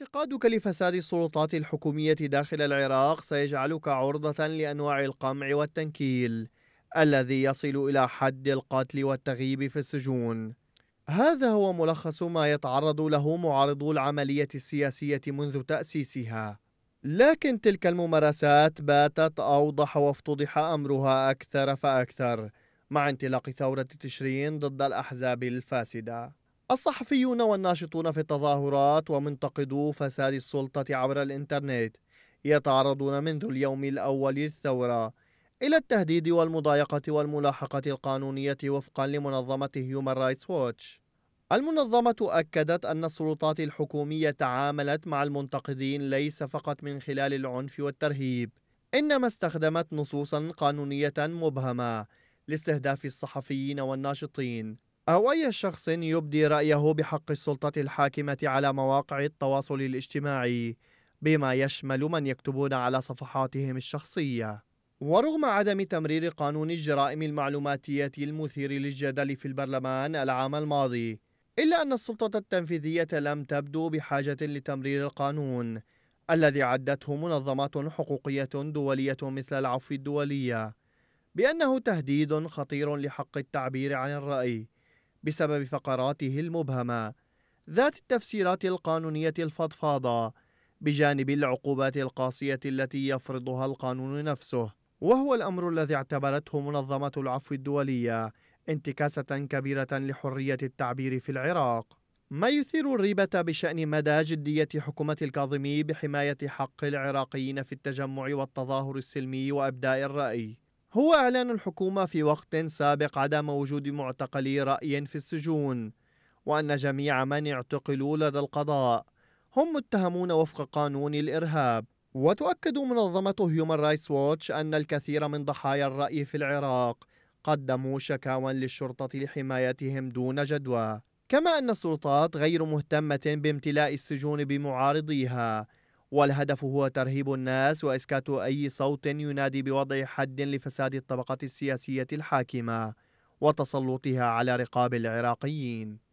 اعتقادك لفساد السلطات الحكومية داخل العراق سيجعلك عرضة لأنواع القمع والتنكيل الذي يصل إلى حد القتل والتغييب في السجون هذا هو ملخص ما يتعرض له معارضو العملية السياسية منذ تأسيسها لكن تلك الممارسات باتت أوضح وافتضح أمرها أكثر فأكثر مع انطلاق ثورة تشرين ضد الأحزاب الفاسدة الصحفيون والناشطون في التظاهرات ومنتقدو فساد السلطة عبر الإنترنت يتعرضون منذ اليوم الأول للثورة إلى التهديد والمضايقة والملاحقة القانونية وفقا لمنظمة هيومان رايتس ووتش المنظمة أكدت أن السلطات الحكومية تعاملت مع المنتقدين ليس فقط من خلال العنف والترهيب إنما استخدمت نصوصا قانونية مبهمة لاستهداف الصحفيين والناشطين أو أي شخص يبدي رأيه بحق السلطة الحاكمة على مواقع التواصل الاجتماعي بما يشمل من يكتبون على صفحاتهم الشخصية ورغم عدم تمرير قانون الجرائم المعلوماتية المثير للجدل في البرلمان العام الماضي إلا أن السلطة التنفيذية لم تبدو بحاجة لتمرير القانون الذي عدته منظمات حقوقية دولية مثل العفو الدولية بأنه تهديد خطير لحق التعبير عن الرأي بسبب فقراته المبهمة ذات التفسيرات القانونية الفضفاضة بجانب العقوبات القاسية التي يفرضها القانون نفسه وهو الأمر الذي اعتبرته منظمة العفو الدولية انتكاسة كبيرة لحرية التعبير في العراق ما يثير الريبة بشأن مدى جدية حكومة الكاظمي بحماية حق العراقيين في التجمع والتظاهر السلمي وأبداء الرأي هو إعلان الحكومة في وقت سابق عدم وجود معتقلي رأي في السجون وأن جميع من اعتقلوا لدى القضاء هم متهمون وفق قانون الإرهاب وتؤكد منظمة هيومن رايتس ووتش أن الكثير من ضحايا الرأي في العراق قدموا شكاوى للشرطة لحمايتهم دون جدوى كما أن السلطات غير مهتمة بامتلاء السجون بمعارضيها والهدف هو ترهيب الناس وإسكات أي صوت ينادي بوضع حد لفساد الطبقة السياسية الحاكمة وتسلطها على رقاب العراقيين